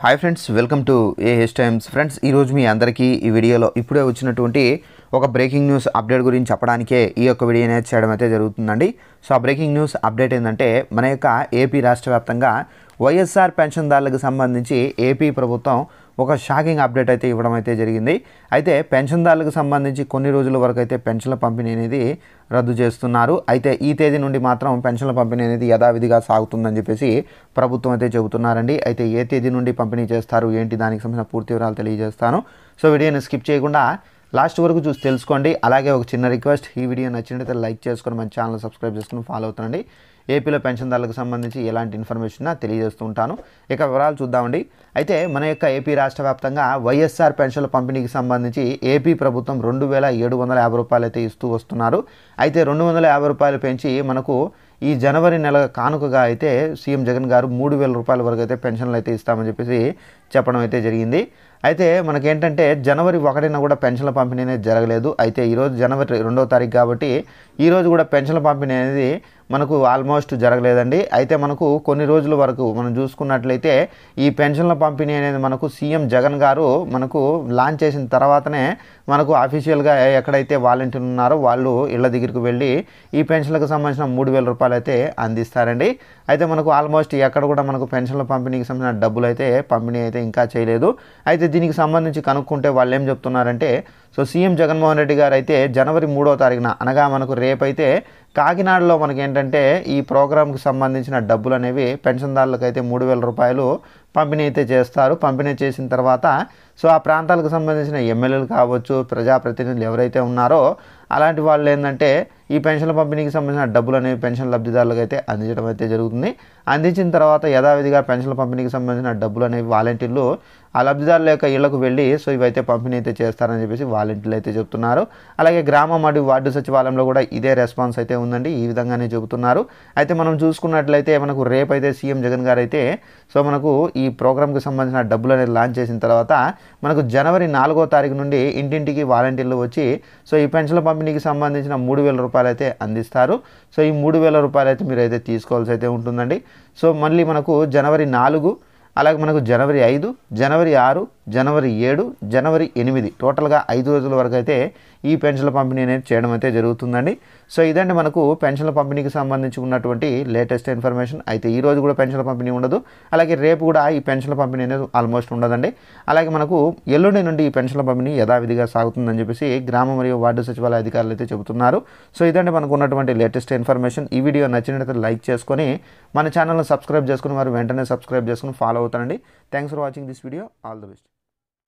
hi friends welcome to A H times friends ఈరోజు మీ అందరికీ ఈ వీడియోలో ఇప్పుడే వచ్చినటువంటి ఒక బ్రేకింగ్ న్యూస్ అప్డేట్ గురించి చెప్పడానికే ఈ యొక్క వీడియో అనేది చేయడం అయితే జరుగుతుందండి సో ఆ బ్రేకింగ్ న్యూస్ అప్డేట్ ఏంటంటే మన యొక్క ఏపీ రాష్ట్ర వ్యాప్తంగా వైఎస్ఆర్ పెన్షన్దారులకు సంబంధించి ఏపీ ప్రభుత్వం ఒక షాకింగ్ అప్డేట్ అయితే ఇవ్వడం అయితే జరిగింది అయితే పెన్షన్దారులకు సంబంధించి కొన్ని రోజుల వరకు అయితే పెన్షన్ల పంపిణీ అనేది రద్దు చేస్తున్నారు అయితే ఈ తేదీ నుండి మాత్రం పెన్షన్ల పంపిణీ అనేది యథావిధిగా సాగుతుందని చెప్పేసి ప్రభుత్వం అయితే చెబుతున్నారండి అయితే ఏ తేదీ నుండి పంపిణీ చేస్తారు ఏంటి దానికి సంబంధించిన పూర్తి వివరాలు తెలియజేస్తాను సో వీడియోని స్కిప్ చేయకుండా లాస్ట్ వరకు చూసి తెలుసుకోండి అలాగే ఒక చిన్న రిక్వెస్ట్ ఈ వీడియో నచ్చినట్లయితే లైక్ చేసుకొని మన ఛానల్ సబ్స్క్రైబ్ చేసుకుని ఫాలో అవుతుందండి ఏపీలో పెన్షన్దారులకు సంబంధించి ఎలాంటి ఇన్ఫర్మేషన్ తెలియజేస్తూ ఉంటాను ఇక వివరాలు చూద్దామండి అయితే మన యొక్క ఏపీ రాష్ట్ర వ్యాప్తంగా వైఎస్ఆర్ పెన్షన్ల పంపిణీకి సంబంధించి ఏపీ ప్రభుత్వం రెండు వేల ఏడు వందల యాభై రూపాయలు అయితే ఇస్తూ వస్తున్నారు అయితే రెండు వందల యాభై రూపాయలు పెంచి మనకు ఈ జనవరి నెల కానుకగా అయితే సీఎం జగన్ గారు మూడు వేల రూపాయల వరకు అయితే పెన్షన్లు అయితే ఇస్తామని చెప్పేసి చెప్పడం అయితే జరిగింది అయితే మనకేంటంటే జనవరి ఒకటిన కూడా పెన్షన్ల పంపిణీ అనేది జరగలేదు అయితే ఈరోజు జనవరి రెండవ తారీఖు కాబట్టి ఈరోజు కూడా పెన్షన్ల పంపిణీ అనేది మనకు ఆల్మోస్ట్ జరగలేదండి అయితే మనకు కొన్ని రోజుల వరకు మనం చూసుకున్నట్లయితే ఈ పెన్షన్ల పంపిణీ అనేది మనకు సీఎం జగన్ గారు మనకు లాంచ్ చేసిన తర్వాతనే మనకు అఫీషియల్గా ఎక్కడైతే వాలంటీర్లు ఉన్నారో వాళ్ళు ఇళ్ళ దగ్గరికి వెళ్ళి ఈ పెన్షన్లకు సంబంధించిన మూడు వేల రూపాయలు అయితే అందిస్తారండి అయితే మనకు ఆల్మోస్ట్ ఎక్కడ కూడా మనకు పెన్షన్ల పంపిణీకి సంబంధించిన డబ్బులు అయితే పంపిణీ అయితే అయితే ఇంకా చేయలేదు అయితే దీనికి సంబంధించి కనుక్కుంటే వాళ్ళు ఏం చెప్తున్నారంటే సో సీఎం జగన్మోహన్ రెడ్డి గారు అయితే జనవరి మూడో తారీఖున అనగా మనకు రేపైతే కాకినాడలో మనకి ఏంటంటే ఈ ప్రోగ్రామ్కి సంబంధించిన డబ్బులు అనేవి పెన్షన్దారులకు అయితే మూడు వేల రూపాయలు పంపిణీ అయితే చేస్తారు పంపిణీ చేసిన తర్వాత సో ఆ ప్రాంతాలకు సంబంధించిన ఎమ్మెల్యేలు కావచ్చు ప్రజాప్రతినిధులు ఎవరైతే ఉన్నారో అలాంటి వాళ్ళు ఏంటంటే ఈ పెన్షన్ల పంపిణీకి సంబంధించిన డబ్బులు అనేవి పెన్షన్ లబ్ధిదారులకు అయితే అందించడం అయితే జరుగుతుంది అందించిన తర్వాత యథావిధిగా పెన్షన్ల పంపిణీకి సంబంధించిన డబ్బులు అనేవి వాలంటీర్లు ఆ లబ్ధిదారుల యొక్క ఇళ్లకు వెళ్ళి సో ఇవైతే పంపిణీ అయితే చేస్తారని చెప్పేసి వాలంటీర్లు అయితే చెబుతున్నారు అలాగే గ్రామ మరియు వార్డు సచివాలయంలో కూడా ఇదే రెస్పాన్స్ అయితే ఉందండి ఈ విధంగానే చెబుతున్నారు అయితే మనం చూసుకున్నట్లయితే మనకు రేపు అయితే సీఎం జగన్ గారు అయితే సో మనకు ఈ ప్రోగ్రామ్కి సంబంధించిన డబ్బులు అనేది లాంచ్ చేసిన తర్వాత మనకు జనవరి నాలుగో తారీఖు నుండి ఇంటింటికి వాలంటీర్లు వచ్చి సో ఈ పెన్షన్ల పంపిణీకి సంబంధించిన మూడు వేల రూపాయలు రూపాయలు అయితే అందిస్తారు సో ఈ మూడు వేల రూపాయలు అయితే మీరు అయితే తీసుకోవాల్సి అయితే ఉంటుందండి సో మళ్ళీ మనకు జనవరి నాలుగు అలాగే మనకు జనవరి ఐదు జనవరి ఆరు జనవరి ఏడు జనవరి ఎనిమిది టోటల్గా ఐదు రోజుల వరకు అయితే ఈ పెన్షన్ల పంపిణీ అనేది చేయడం అయితే జరుగుతుందండి సో ఇదండి మనకు పెన్షన్ల పంపిణీకి సంబంధించి ఉన్నటువంటి లేటెస్ట్ ఇన్ఫర్మేషన్ అయితే ఈ రోజు కూడా పెన్షన్ల పంపిణీ ఉండదు అలాగే రేపు కూడా ఈ పెన్షన్ల పంపిణీ అనేది ఆల్మోస్ట్ ఉండదండి అలాగే మనకు ఎల్లుండి నుండి ఈ పెన్షన్ల పంపిణీ యథావిధిగా సాగుతుందని చెప్పేసి గ్రామ మరియు వార్డు సచివాలయ అధికారులు అయితే చెబుతున్నారు సో ఇదండి మనకు ఉన్నటువంటి లేటెస్ట్ ఇన్ఫర్మేషన్ ఈ వీడియో నచ్చినట్లయితే లైక్ చేసుకొని మన ఛానల్ని సబ్స్క్రైబ్ చేసుకుని మరి వెంటనే సబ్స్క్రైబ్ చేసుకుని ఫాలో అవుతారండి thanks for watching this video all the best